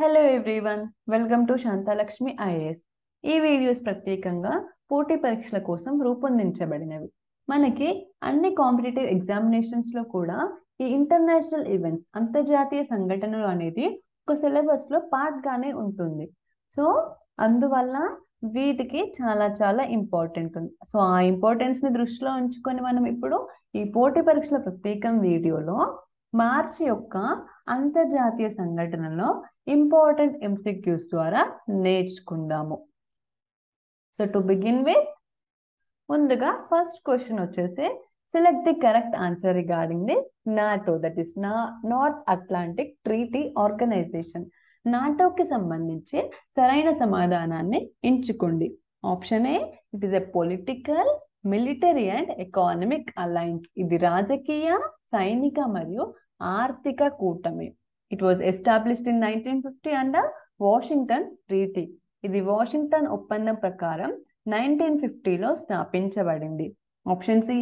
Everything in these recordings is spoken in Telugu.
Hello everyone welcome to Shanthalakshmi IAS ఈ వీడియోస్ ప్రత్యేకంగా పోటీ పరీక్షల కోసం రూపొందించబడినవి మనకి అన్ని కాంపిటేటివ్ ఎగ్జామినేషన్స్లో కూడా ఈ ఇంటర్నేషనల్ ఈవెంట్స్ అంతర్జాతీయ సంఘటనలు అనేది ఒక సిలబస్లో పార్ట్గానే ఉంటుంది సో అందువల్ల వీటికి చాలా చాలా ఇంపార్టెంట్ ఉంది సో ఆ ఇంపార్టెన్స్ని దృష్టిలో ఉంచుకొని మనం ఇప్పుడు ఈ పోటీ పరీక్షల ప్రత్యేకం వీడియోలో మార్చి యొక్క అంతర్జాతీయ సంఘటనలో ఇంపార్టెంట్ ఎంసిక్యూస్ ద్వారా నేర్చుకుందాము సో టు బిగిన్ విత్ ముందుగా ఫస్ట్ క్వశ్చన్ వచ్చేసి select the correct answer regarding the NATO that is నా నార్త్ అట్లాంటిక్ ట్రీటీ ఆర్గనైజేషన్ నాటోకి సంబంధించి సరైన సమాధానాన్ని ఎంచుకోండి option A it is a political military and economic alliance ఇది రాజకీయ సైనిక మరియు ఆర్థిక కూటమి it was established in nineteen fifty under Washington treaty ఇది వాషింగ్టన్ ఒప్పందం ప్రకారం నైన్టీన్ ఫిఫ్టీలో స్థాపించబడింది option C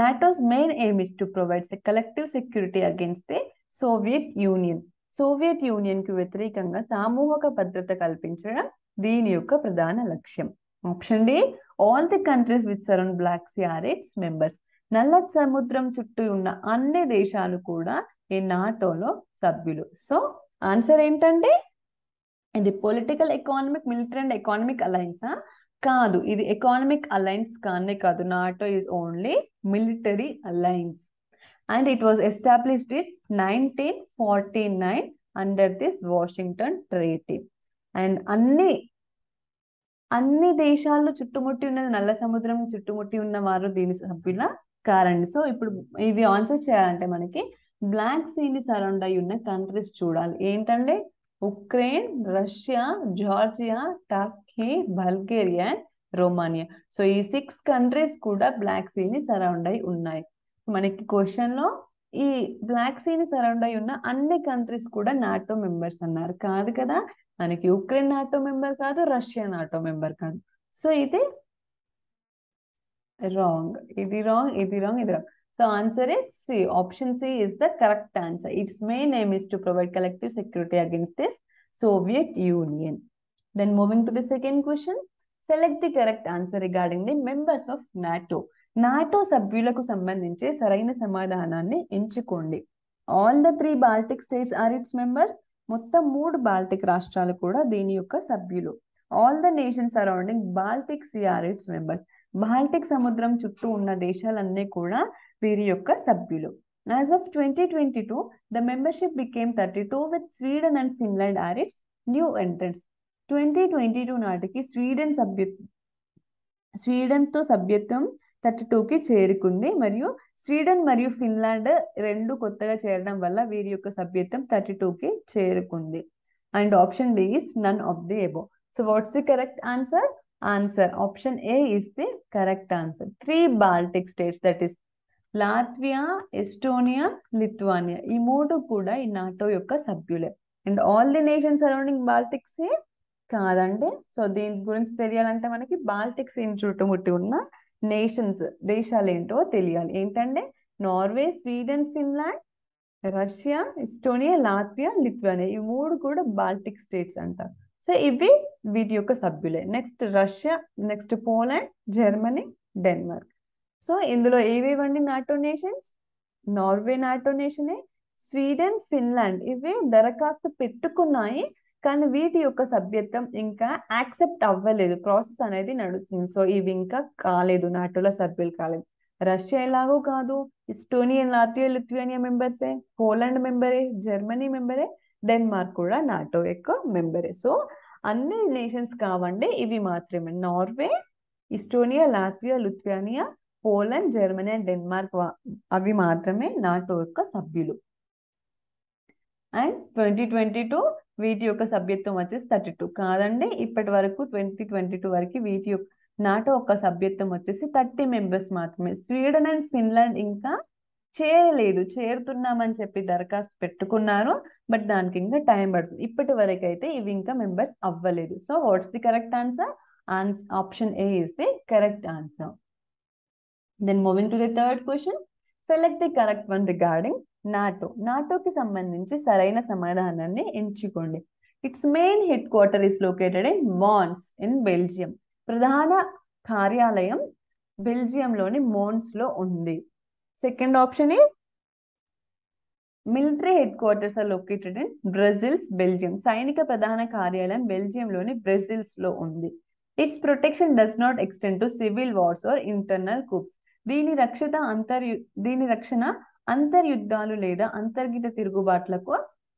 NATO's main aim is to provide collective security against the Soviet Union Soviet Union కు వ్యతిరేకంగా సామూహిక భద్రత కల్పించడం దీని యొక్క ప్రధాన లక్ష్యం option D all the countries with surround black sea are its members నల్ల సముద్రం చుట్టూ ఉన్న అన్ని దేశాలు కూడా ఈ నాటోలో సభ్యులు సో ఆన్సర్ ఏంటంటే ఇది political economic military and economic అలయన్సా కాదు ఇది ఎకానమిక్ అలయన్స్ కానే కాదు NATO is only military alliance and it was established in nineteen forty nine under this Washington treaty and అన్ని అన్ని దేశాల్లో చుట్టుముట్టి ఉన్నది నల్ల సముద్రం చుట్టుముట్టి ఉన్న వారు దీని సభ్యుల కారండి సో ఇప్పుడు ఇది ఆన్సర్ చేయాలంటే మనకి బ్లాక్ సీని సరౌండ్ అయి ఉన్న కంట్రీస్ చూడాలి ఏంటంటే Ukraine Russia Georgia Turkey Bulgaria Romania so ఈ సిక్స్ కంట్రీస్ కూడా బ్లాక్ సీని సరౌండ్ అయి ఉన్నాయి మనకి క్వశ్చన్లో ఈ బ్లాక్ సీని సరౌండ్ అయి ఉన్న అన్ని కంట్రీస్ కూడా నాటో మెంబర్స్ అన్నారు కాదు కదా మనకి ఉక్రెయిన్ నాటో మెంబర్ కాదు రష్యా నాటో మెంబర్ కాదు సో ఇది రాంగ్ ఇది రాంగ్ ఇది రాంగ్ ఇది wrong so answer is C option C is the correct answer it's main aim is to provide collective security against this Soviet Union then moving to the second question select the correct answer regarding the members of NATO NATO సభ్యులకు సంబంధించి సరైన సమాధానాన్ని ఎంచుకోండి all the three Baltic states are its members మొత్తం మూడు బాల్టిక్ రాష్ట్రాలు కూడా దీని యొక్క సభ్యులు all the nation surrounding Baltic sea are its members Baltic సముద్రం చుట్టూ ఉన్న దేశాలన్నీ కూడా వీరి యొక్క సభ్యులు as of twenty twenty two the membership became thirty two with Sweden and Finland are its new entrants twenty twenty two నాటికి స్వీడన్ సభ్యు స్వీడన్తో సభ్యత్వం థర్టీ టూకి చేరుకుంది మరియు స్వీడన్ మరియు ఫిన్లాండ్ రెండు కొత్తగా చేరడం వల్ల వీరి యొక్క సభ్యత్వం థర్టీ టూకి చేరుకుంది and option D is none of the above so what's the correct answer answer option A is the correct answer three Baltic states that is Latvia Estonia Lithuania ఈ మూడు కూడా ఈ నాటో యొక్క సభ్యులే and all the nation surrounding Baltics కాదండి సో దీని గురించి తెలియాలంటే మనకి బాల్టిక్స్ చుట్టుముట్టి ఉన్న నేషన్స్ దేశాలు ఏంటో తెలియాలి ఏంటంటే Norway Sweden Finland Russia Estonia Latvia Lithuania ఈ మూడు కూడా బాల్టిక్ స్టేట్స్ అంటారు సో ఇవి వీటి యొక్క సభ్యులే next Russia next Poland Germany Denmark so ఇందులో ఇవ్వండి నాటో నేషన్స్ నార్వే నాటో నేషనే స్వీడన్ ఫిన్లాండ్ ఇవి దరఖాస్తు పెట్టుకున్నాయి కానీ వీటి యొక్క సభ్యత్వం ఇంకా యాక్సెప్ట్ అవ్వలేదు ప్రాసెస్ అనేది నడుస్తుంది సో ఇవి ఇంకా కాలేదు నాటోలో సభ్యులు కాలేదు రష్యా ఎలాగో కాదు ఇస్టోనియన్ లాత్వియా లిథువేనియా మెంబర్సే పోలాండ్ మెంబరే జర్మనీ మెంబరే డెన్మార్క్ కూడా నాటో యొక్క మెంబరే సో అన్ని నేషన్స్ కావండి ఇవి మాత్రమే Norway Estonia Latvia Lithuania Poland Germany and Denmark అవి మాత్రమే నాటో యొక్క సభ్యులు అండ్ ట్వంటీ ట్వంటీ టూ వీటి యొక్క సభ్యత్వం వచ్చేసి థర్టీ టూ కాదండి ఇప్పటి వరకు ట్వంటీ ట్వంటీ టూ వరకు వీటి యొక్క నాటో యొక్క సభ్యత్వం వచ్చేసి థర్టీ మెంబర్స్ మాత్రమే స్వీడన్ అండ్ ఫిన్లాండ్ ఇంకా చేయలేదు చేరుతున్నామని చెప్పి దరఖాస్తు పెట్టుకున్నారు బట్ దానికి ఇంకా టైం పడుతుంది ఇప్పటి వరకు అయితే ఇవి ఇంకా మెంబర్స్ అవ్వలేదు so what's the correct answer ఆన్స్ option A is the correct answer then moving to the third question select the correct one regarding NATO నాటోకి సంబంధించి సరైన సమాధానాన్ని ఎంచుకోండి its main headquarter is located in Mons in Belgium ప్రధాన కార్యాలయం బెల్జియంలోని మోన్స్లో ఉంది second option is military headquarters are located in Brussels Belgium సైనిక ప్రధాన కార్యాలయం బెల్జియంలోని బ్రెజిల్స్ లో ఉంది its protection does not extend to civil wars or internal coups దీని రక్షిత అంతర్యు దీని రక్షణ అంతర్యుద్ధాలు లేదా అంతర్గత తిరుగుబాట్లకు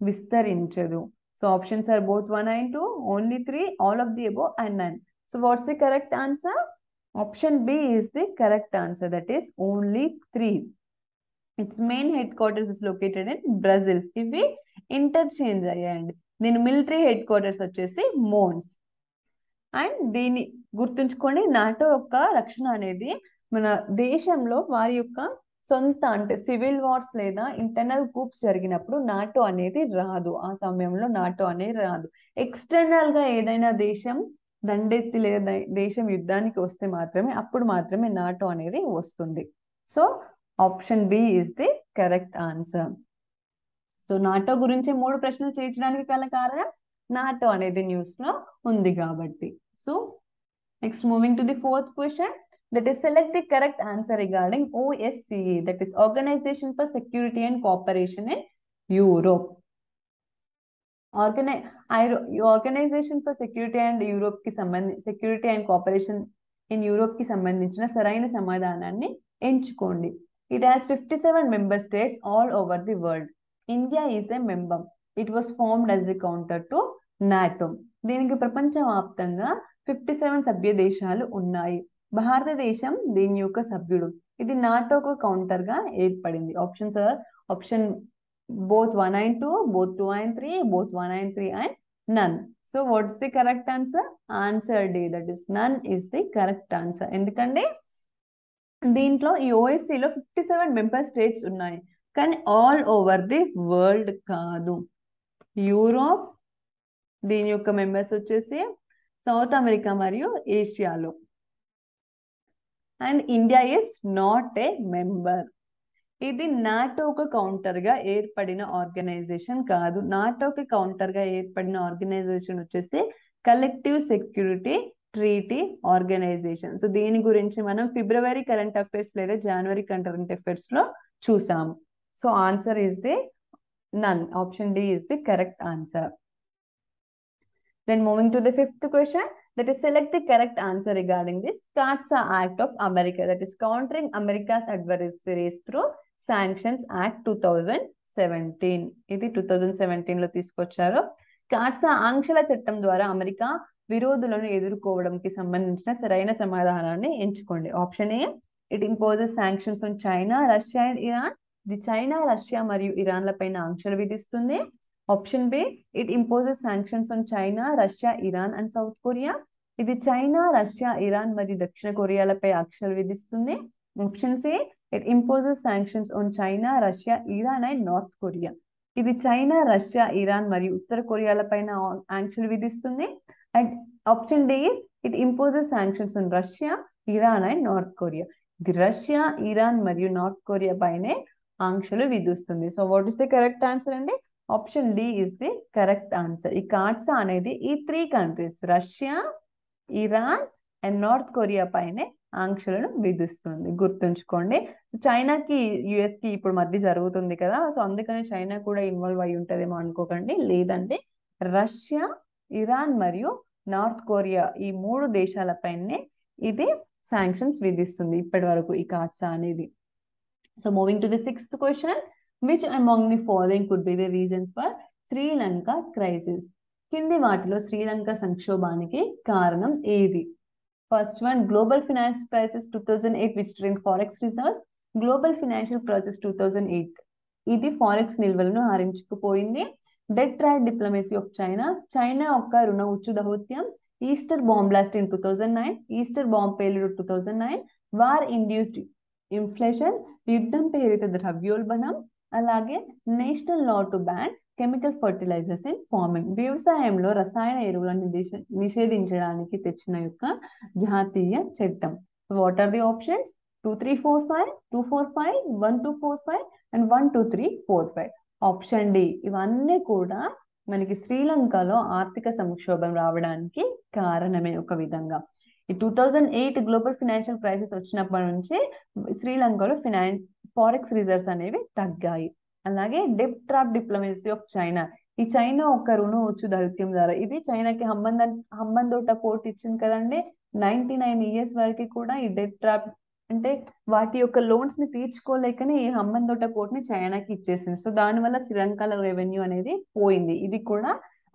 విస్తరించదు so options are both one and two only three all of the above and none so what's the correct answer option B is the correct answer that is only three its main headquarters is located in Brussels ఇవి ఇంటర్చేంజ్ అయ్యాయండి దీని మిలిటరీ హెడ్ క్వార్టర్స్ వచ్చేసి మోన్స్ అండ్ దీని గుర్తుంచుకోండి నాటో యొక్క రక్షణ అనేది మన దేశంలో వారి యొక్క సొంత అంటే సివిల్ వార్స్ లేదా ఇంటర్నల్ గ్రూప్స్ జరిగినప్పుడు నాటో అనేది రాదు ఆ సమయంలో నాటో అనేది రాదు ఎక్స్టర్నల్ గా ఏదైనా దేశం దండెత్తి లేదా దేశం యుద్ధానికి వస్తే మాత్రమే అప్పుడు మాత్రమే నాటో అనేది వస్తుంది so option B is the correct answer so NATO గురించి మూడు ప్రశ్నలు చేర్చడానికి గల కారణం నాటో అనేది న్యూస్ లో ఉంది కాబట్టి so next moving to the fourth question that is select the correct answer regarding OSCE that is organisation for security and cooperation in Europe ఆర్గనై organisation for security and Europe కి సంబంధి security and cooperation in Europe కి సంబంధించిన సరైన సమాధానాన్ని ఎంచుకోండి it has fifty seven member states all over the world India is a member it was formed as the counter to NATO దీనికి ప్రపంచవ్యాప్తంగా ఫిఫ్టీ సెవెన్ సభ్య దేశాలు ఉన్నాయి భారతదేశం దీని యొక్క సభ్యుడు ఇది నాటోకు గా ఏర్పడింది options are option both one and two both two and three both one and three and none so what's the correct answer answer D that is none is the correct answer ఎందుకంటే దీంట్లో ఈ ఓఎస్సీలో ఫిఫ్టీ సెవెన్ మెంబర్ స్టేట్స్ ఉన్నాయి కానీ ఆల్ ఓవర్ ది వరల్డ్ కాదు యూరోప్ దీని యొక్క మెంబర్స్ వచ్చేసి సౌత్ అమెరికా మరియు ఏషియాలో and India is not a member ఇది కౌంటర్ గా ఏర్పడిన ఆర్గనైజేషన్ కాదు కౌంటర్ గా ఏర్పడిన ఆర్గనైజేషన్ వచ్చేసి collective security treaty organisation so దీని గురించి మనం ఫిబ్రవరి కరెంట్ అఫైర్స్ లేదా జనవరి కరెంట్ అఫైర్స్ లో చూసాము so answer is the none option D is the correct answer then moving to the fifth question that is select the correct answer regarding this CATSA act of America that is countering America's adversaries through sanctions act two thousand seventeen ఇది టూ థౌజండ్ సెవెంటీన్ లో తీసుకొచ్చారు కాట్సా ఆంక్షల చట్టం ద్వారా అమెరికా విరోధులను ఎదుర్కోవడానికి సంబంధించిన సరైన సమాధానాన్ని ఎంచుకోండి option A it imposes sanctions on China Russia and Iran ఇది చైనా రష్యా మరియు ఇరాన్ల పైన ఆంక్షలు విధిస్తుంది option B it imposes sanctions on China Russia Iran and South Korea ఇది చైనా రష్యా ఇరాన్ మరియు దక్షిణ కొరియాలపై ఆంక్షలు విధిస్తుంది option C it imposes sanctions on China Russia Iran and North Korea ఇది చైనా రష్యా ఇరాన్ మరియు ఉత్తర కొరియాల పైన ఆంక్షలు విధిస్తుంది and option D is it imposes sanctions on Russia Iran and North Korea ఇది రష్యా ఇరాన్ మరియు నార్త్ కొరియా పైనే ఆంక్షలు విధిస్తుంది so what is the correct answer అండి option D is the correct answer ఈ కాట్సా అనేది ఈ three countries Russia Iran and North Korea పైనే ఆంక్షలను విధిస్తుంది గుర్తుంచుకోండి చైనాకి యుఎస్కి ఇప్పుడు మధ్య జరుగుతుంది కదా సో అందుకని చైనా కూడా ఇన్వాల్వ్ అయి ఉంటుందేమో అనుకోకండి లేదంటే రష్యా ఇరాన్ మరియు నార్త్ కొరియా ఈ మూడు దేశాలపైనే ఇది శాంక్షన్స్ విధిస్తుంది ఇప్పటి వరకు ఈ కాట్సా అనేది so moving to the sixth question which among the following could be the reasons for Sri Lanka crisis కింది వాటిలో శ్రీలంక సంక్షోభానికి కారణం ఏది first First one, Global Finance Crisis 2008, which drained Forex reserves. Global financial process two thousand eight ఇది ఫారెక్స్ నిల్వలను హరించుకుపోయింది debt trap diplomacy of China China యొక్క రుణ ఉచ్చు దౌత్యం Easter bomb blast in two thousand nine Easter bomb పేలుడు two thousand nine war induced inflation యుద్ధం పేరిత ద్రవ్యోల్బణం అలాగే national law to ban chemical fertilizers in farming వ్యవసాయంలో రసాయన ఎరువులను నిషే నిషేధించడానికి తెచ్చిన యొక్క జాతీయ చట్టం what are the options two three four five two four five one two four five and one two three four five option D ఇవన్నీ కూడా మనకి శ్రీలంకలో ఆర్థిక సంక్షోభం రావడానికి కారణమే ఒక విధంగా ఈ two thousand eight global financial crisis వచ్చినప్పటి నుంచి శ్రీలంకలో ఫినాన్ ఫారెక్స్ రిజర్వ్స్ అనేవి తగ్గాయి అలాగే debt trap diplomacy of China ఈ చైనా ఒక రుణం వచ్చు దౌత్యం ద్వారా ఇది చైనాకి హంబంద హంబందోట పోర్ట్ ఇచ్చింది కదండి నైన్టీ నైన్ ఇయర్స్ వరకు కూడా ఈ డెట్ ట్రాప్ అంటే వాటి యొక్క లోన్స్ ని తీర్చుకోలేకనే ఈ హంబందోట పోర్ట్ ని చైనాకి ఇచ్చేసింది సో దాని వల్ల శ్రీలంకలో రెవెన్యూ అనేది పోయింది ఇది కూడా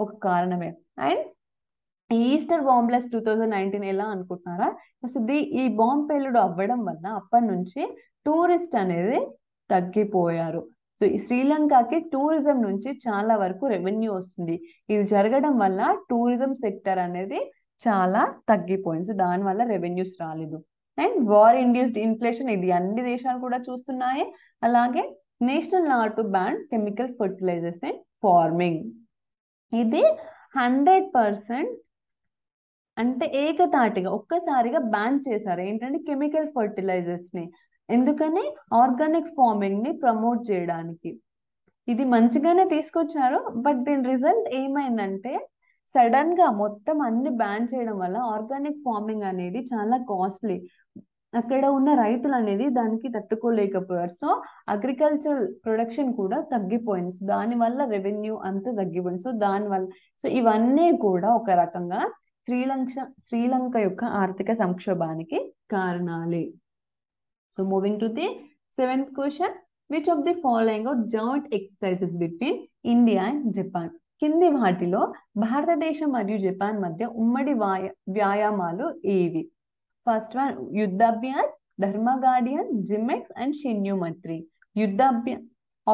ఒక కారణమే and Easter bomb blasts two thousand nineteen ఎలా అనుకుంటున్నారా అసలు ఈ బాంబ్ పేలుడు అవ్వడం వల్ల అప్పటి నుంచి టూరిస్ట్ అనేది తగ్గిపోయారు సో ఈ శ్రీలంకకి టూరిజం నుంచి చాలా వరకు రెవెన్యూ వస్తుంది ఇది జరగడం వల్ల టూరిజం సెక్టర్ అనేది చాలా తగ్గిపోయింది సో దానివల్ల రెవెన్యూస్ రాలేదు అండ్ వార్ ఇండ్యూస్డ్ ఇన్ఫ్లేషన్ ఇది అన్ని దేశాలు కూడా చూస్తున్నాయి అలాగే national law to ban chemical fertilizers and farming ఇది హండ్రెడ్ పర్సెంట్ అంటే ఏకతాటిగా ఒక్కసారిగా బ్యాన్ చేశారు ఏంటంటే కెమికల్ ని ఎందుకని ఆర్గానిక్ ఫార్మింగ్ ని ప్రమోట్ చేయడానికి ఇది మంచిగానే తీసుకొచ్చారు బట్ దీని రిజల్ట్ ఏమైందంటే సడన్ గా మొత్తం అన్ని బ్యాన్ చేయడం వల్ల ఆర్గానిక్ ఫార్మింగ్ అనేది చాలా కాస్ట్లీ అక్కడ ఉన్న రైతులు అనేది దానికి తట్టుకోలేకపోయారు సో అగ్రికల్చరల్ ప్రొడక్షన్ కూడా తగ్గిపోయింది సో దానివల్ల రెవెన్యూ అంతా తగ్గిపోయింది సో దానివల్ల సో ఇవన్నీ కూడా ఒక రకంగా శ్రీలంక శ్రీలంక యొక్క ఆర్థిక సంక్షోభానికి కారణాలే So moving to the seventh question, which of the following are joint exercises between India and Japan? కింది వాటిలో భారతదేశం మరియు జపాన్ మధ్య ఉమ్మడి వ్యాయామాలు ఏవి first one Yudh Abhyas Dharma Guardian JIMEX and Shinyuu Maitri యుద్ధాభ్యా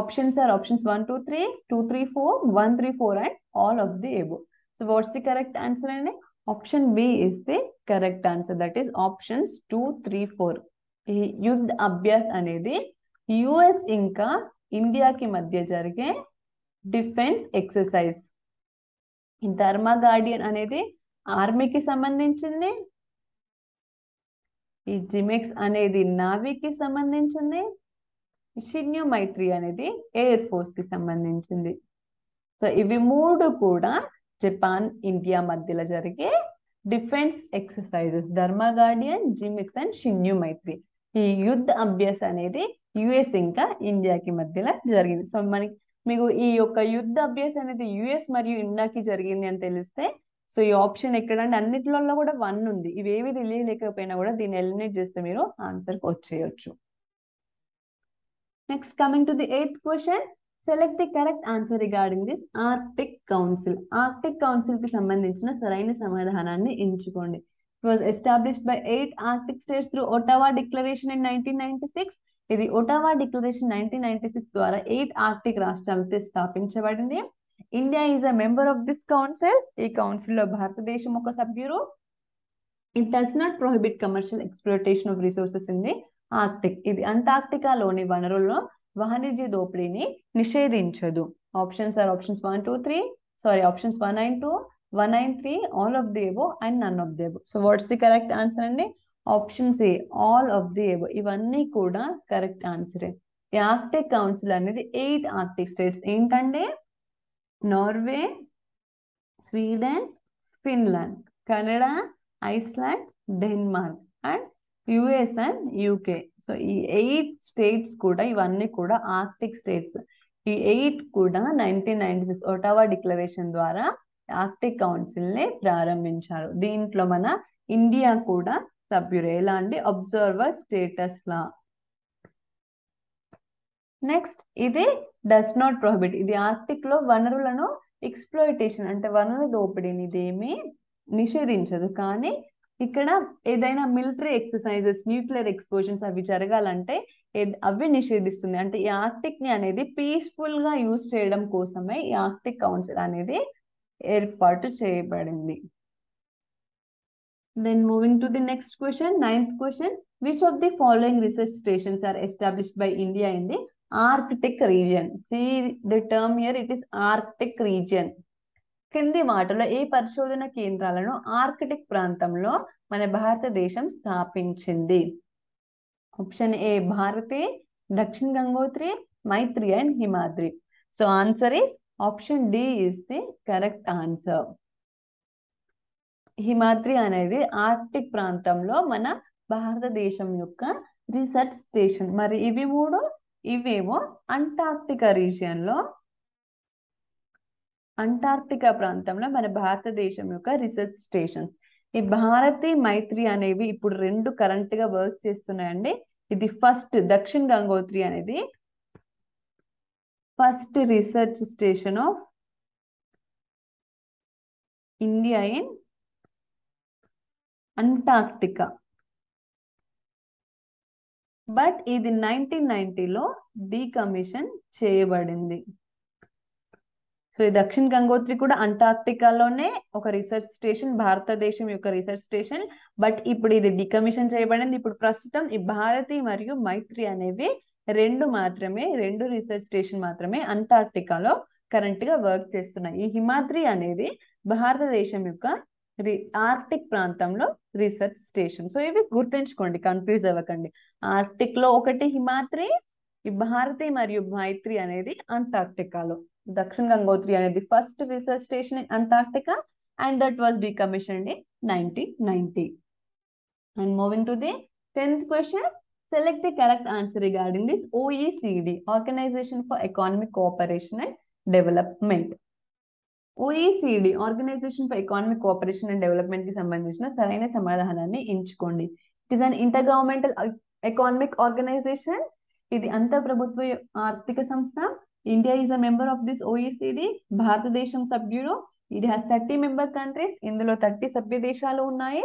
options are options one two three two three four one three four and all of the above so what's the correct answer అండి option B is the correct answer that is options two three four ఈ యుద్ధ అభ్యాస్ అనేది యుఎస్ ఇంకా ఇండియాకి మధ్య జరిగే డిఫెన్స్ ఎక్సర్‌సైజ్ ధర్మా గార్డియన్ అనేది ఆర్మీకి సంబంధించింది ఈ జిమిక్స్ అనేది నావికి సంబంధించింది షిన్యు మైత్రి అనేది ఎయిర్ ఫోర్స్ కి సంబంధించింది సో ఇవి మూవ్ కూడా జపాన్ ఇండియా మధ్యలో జరిగే defence exercises Dharma guardian JIMEX and Shinyuu Maitri ఈ యుద్ధ అభ్యాస అనేది యుఎస్ ఇంకా ఇండియాకి మధ్యలో జరిగింది సో మనకి మీకు ఈ యొక్క యుద్ధ అభ్యాస అనేది యుఎస్ మరియు ఇండియాకి జరిగింది అని తెలిస్తే సో ఈ ఆప్షన్ ఎక్కడంటే అన్నిటిలో కూడా వన్ ఉంది ఇవేవి తెలియలేకపోయినా కూడా దీన్ని ఎలిమినేట్ చేస్తే మీరు ఆన్సర్కి వచ్చేయచ్చు next coming to the eighth question select the correct answer regarding this Arctic council Arctic council కి సంబంధించిన సరైన సమాధానాన్ని ఎంచుకోండి was eight Arctic eight through states declaration Ottawa nineteen ninety six ఇది Ottawa declaration nineteen ninety six ద్వారా ఎయిట్ ఆర్టిక్ రాష్ట్రాలతో స్థాపించబడింది India is a member of this council ఈ కౌన్సిల్ లో భారతదేశం ఒక సభ్యులు it does not prohibit commercial exploitation of resources in the Arctic ఇది అంటార్క్టికాలోని వనరుల్లో వాణిజ్య దోపిడీని నిషేధించదు options are options one two three sorry options one and two one nine three all of the above and none of the above so what's the correct answer అండి option C all of the above ఇవన్నీ కూడా కరెక్ట్ ఆన్సరే ఆర్టిక్ కౌన్సిల్ అనేది ఎయిట్ ఆర్టిక్ స్టేట్స్ ఏంటంటే Norway Sweden Finland Canada Iceland Denmark and US and UK so ఈ ఎయిట్ స్టేట్స్ కూడా ఇవన్నీ కూడా ఆర్టిక్ స్టేట్స్ ఈ ఎయిట్ కూడా nineteen ninety six Ottawa declaration ద్వారా ఆర్టిక్ ని ప్రారంభించారు దీంట్లో మన ఇండియా కూడా సభ్యుడు ఎలా అండి అబ్జర్వర్ స్టేటస్ లా నెక్స్ట్ ఇది డస్ నాట్ ప్రొహిబిట్ ఇది ఆర్టిక్ లో వనరులను ఎక్స్ప్లోయిటేషన్ అంటే వనరుల దోపిడీని ఇదేమి నిషేధించదు కానీ ఇక్కడ ఏదైనా మిలిటరీ ఎక్సర్సైజెస్ న్యూక్లియర్ ఎక్స్పోజన్స్ అవి జరగాలంటే అవి నిషేధిస్తుంది అంటే ఈ ఆర్టిక్ ని అనేది పీస్ఫుల్ గా యూజ్ చేయడం కోసమే ఈ ఆర్టిక్ కౌన్సిల్ అనేది ఏర్పాటు చేయబడింది then moving to the next question ninth question which of the following research stations are established by India in the Arctic region see the term year it is Arctic region కింది వాటిలో ఏ పరిశోధన కేంద్రాలను ఆర్కిటిక్ ప్రాంతంలో మన భారతదేశం స్థాపించింది option A Bharati Dakshin Gangotri Maitri and Himadri so answer is option D is the correct answer Himadri అనేది ఆర్టిక్ ప్రాంతంలో మన భారతదేశం యొక్క రీసెర్చ్ స్టేషన్ మరి ఇవి మూడు ఇవేమో అంటార్క్టికా రీజియన్లో అంటార్క్టికా ప్రాంతంలో మన భారతదేశం యొక్క రీసెర్చ్ స్టేషన్ ఈ భారతి మైత్రి అనేవి ఇప్పుడు రెండు కరెంట్ గా వర్క్ చేస్తున్నాయండి ఇది ఫస్ట్ దక్షిణ్ గంగోత్రి అనేది first research station of India in Antarctica but ఇది నైన్టీన్ నైన్టీలో డీకమిషన్ చేయబడింది సో ఈ దక్షిణ గంగోత్రి కూడా అంటార్క్టికాలోనే ఒక రీసెర్చ్ స్టేషన్ భారతదేశం యొక్క రీసెర్చ్ స్టేషన్ బట్ ఇప్పుడు ఇది డికమిషన్ చేయబడింది ఇప్పుడు ప్రస్తుతం ఈ భారతి మరియు మైత్రి అనేవి రెండు మాత్రమే రెండు రీసెర్చ్ స్టేషన్ మాత్రమే అంటార్క్టికాలో కరెంట్ గా వర్క్ చేస్తున్నాయి ఈ హిమాద్రి అనేది భారతదేశం యొక్క ఆర్టిక్ ప్రాంతంలో రీసెర్చ్ స్టేషన్ సో ఇవి గుర్తుంచుకోండి కన్ఫ్యూజ్ అవ్వకండి ఆర్టిక్ లో ఒకటి హిమాద్రి ఈ భారతి మరియు మైత్రి అనేది అంటార్క్టికాలో దక్షిణ గంగోత్రి అనేది first research station Antarctica and that was decommission in nineteen ninety and moving to the tenth question select the correct answer regarding this OECD organisation for Economic Cooperation and development OECD organisation for economic cooperation and development కి సంబంధించిన సరైన సమాధానాన్ని ఎంచుకోండి it is an inter governmental economic organisation ఇది అంత ప్రభుత్వ ఆర్థిక సంస్థ India is a member of this OECD భారతదేశం సభ్యుడు ఇది హాస్ థర్టీ మెంబర్ కంట్రీస్ ఇందులో థర్టీ సభ్య దేశాలు ఉన్నాయి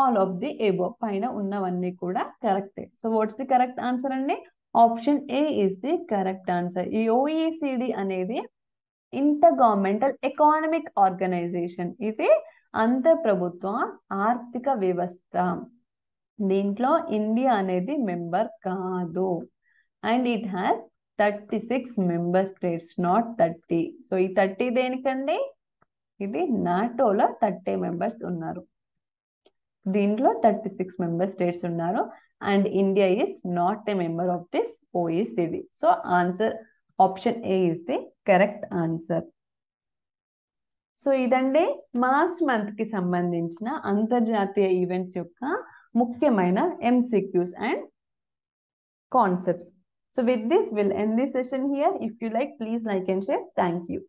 ఆల్ ఆఫ్ ది ఎబో పైన ఉన్నవన్నీ కూడా కరెక్టే so what's the correct answer అండి option A is the correct answer ఈ ఓఈసిడి e అనేది ఇంటర్ గవర్నమెంటల్ ఎకానమిక్ ఆర్గనైజేషన్ ఇది అంతర్ ప్రభుత్వ ఆర్థిక వ్యవస్థ దీంట్లో ఇండియా అనేది మెంబర్ కాదు and it has thirty six member states not thirty so ఈ థర్టీ దేనికండి ఇది నాటోలో థర్టీ మెంబర్స్ ఉన్నారు దీంట్లో థర్టీ సిక్స్ మెంబర్ స్టేట్స్ ఉన్నారు and India is not a member of this OECD so answer option A is the correct answer so ఇదండి మార్చ్ మంత్ కి సంబంధించిన అంతర్జాతీయ ఈవెంట్స్ యొక్క ముఖ్యమైన MCQs and concepts so with this will end this session here if you like please like and share thank you